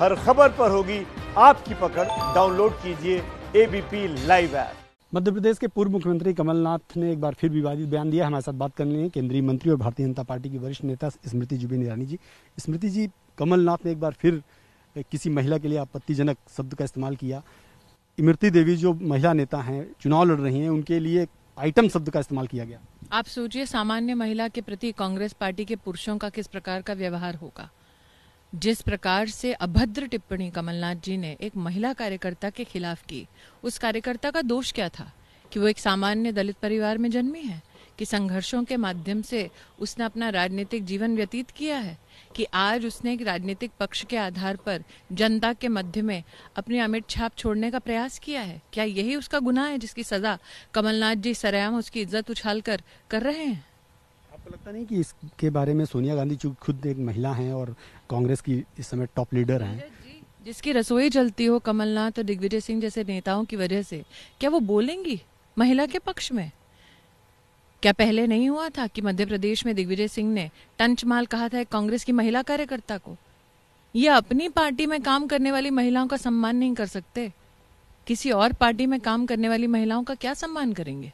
हर खबर पर होगी आपकी पकड़ डाउनलोड कीजिए ABP live app Madhya Pradesh के पूर्व मुख्यमंत्री कमलनाथ ने एक बार फिर विवादित बयान दिया हमारे साथ बात करने केंद्रीय मंत्री और भारतीय जनता पार्टी की वरिष्ठ नेता स्मृति जुबिन ईरानी जी स्मृति जी कमलनाथ ने एक बार फिर किसी महिला के लिए आपत्तिजनक शब्द का इस्तेमाल किया इमृति देवी जो महिला नेता हैं चुनाव लड़ रही हैं उनके लिए आइटम शब्द का इस्तेमाल किया गया आप सोचिए सामान्य महिला के प्रति कांग्रेस पार्टी के पुरुषों का किस प्रकार का व्यवहार होगा जिस प्रकार से अभद्र टिप्पणी कमलनाथ जी ने एक महिला कार्यकर्ता के खिलाफ की उस कार्यकर्ता का दोष क्या था कि वो एक सामान्य दलित परिवार में जन्मी है कि संघर्षों के माध्यम से उसने अपना राजनीतिक जीवन व्यतीत किया है कि आज उसने एक राजनीतिक पक्ष के आधार पर जनता के मध्य में अपनी अमिट छाप छोड़ने का प्रयास किया है क्या यही उसका गुनाह है जिसकी सजा कमलनाथ जी सरयाम उसकी इज्जत उछाल कर कर रहे हैं आपको लगता नहीं कि इसके बारे में सोनिया गांधी चूंकि खुद एक महिला हैं और कांग्रेस की इस समय टॉप लीडर हैं जिसकी रसोई जलती हो कमलनाथ और दिग्विजय सिंह जैसे नेताओं की वजह से क्या वो बोलेंगी महिला के पक्ष में क्या पहले नहीं हुआ था कि मध्य प्रदेश में दिग्विजय सिंह ने टंचमाल कहा था कांग्रेस की महिला कार्यकर्ता को ये अपनी पार्टी में काम करने वाली महिलाओं का सम्मान नहीं कर सकते किसी और पार्टी में काम करने वाली महिलाओं का क्या सम्मान करेंगे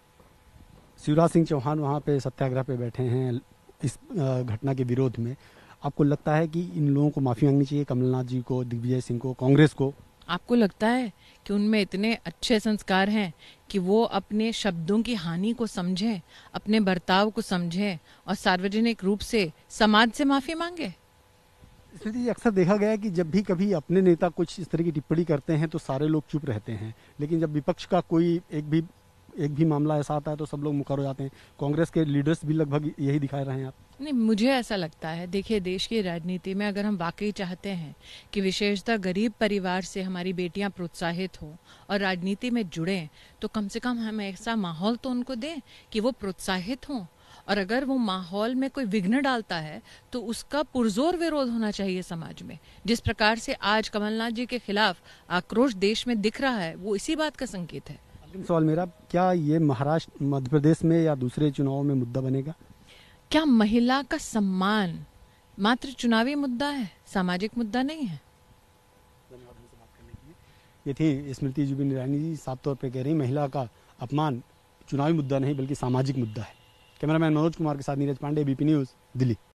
शिवराज सिंह चौहान वहाँ पे सत्याग्रह पे बैठे हैं इस घटना के विरोध में आपको लगता है कि इन लोगों को माफ़ी मांगनी चाहिए कमलनाथ जी को दिग्विजय सिंह को कांग्रेस को आपको लगता है कि उनमें इतने अच्छे संस्कार हैं कि वो अपने शब्दों की हानि को समझें अपने बर्ताव को समझें और सार्वजनिक रूप से समाज से माफ़ी मांगे स्थिति तो अक्सर देखा गया है कि जब भी कभी अपने नेता कुछ इस तरह की टिप्पणी करते हैं तो सारे लोग चुप रहते हैं लेकिन जब विपक्ष का कोई एक भी एक भी मामला ऐसा आता है तो सब लोग मुकर हो जाते हैं कांग्रेस के लीडर्स भी लगभग यही दिखाए रहे हैं आप नहीं मुझे ऐसा लगता है देखिए देश की राजनीति में अगर हम वाकई चाहते हैं कि विशेषतः गरीब परिवार से हमारी बेटियां प्रोत्साहित हो और राजनीति में जुड़े तो कम से कम हम ऐसा माहौल तो उनको दें कि वो प्रोत्साहित हों और अगर वो माहौल में कोई विघ्न डालता है तो उसका पुरजोर विरोध होना चाहिए समाज में जिस प्रकार से आज कमलनाथ जी के खिलाफ आक्रोश देश में दिख रहा है वो इसी बात का संकेत है सवाल मेरा क्या ये महाराष्ट्र मध्य प्रदेश में या दूसरे चुनाव में मुद्दा बनेगा क्या महिला का सम्मान मात्र चुनावी मुद्दा है सामाजिक मुद्दा नहीं है ये थी स्मृति जुबिन रानी जी साफ तौर पर कह रही महिला का अपमान चुनावी मुद्दा नहीं बल्कि सामाजिक मुद्दा है कैमरामैन मनोज कुमार के साथ नीरज पांडे बीपी न्यूज दिल्ली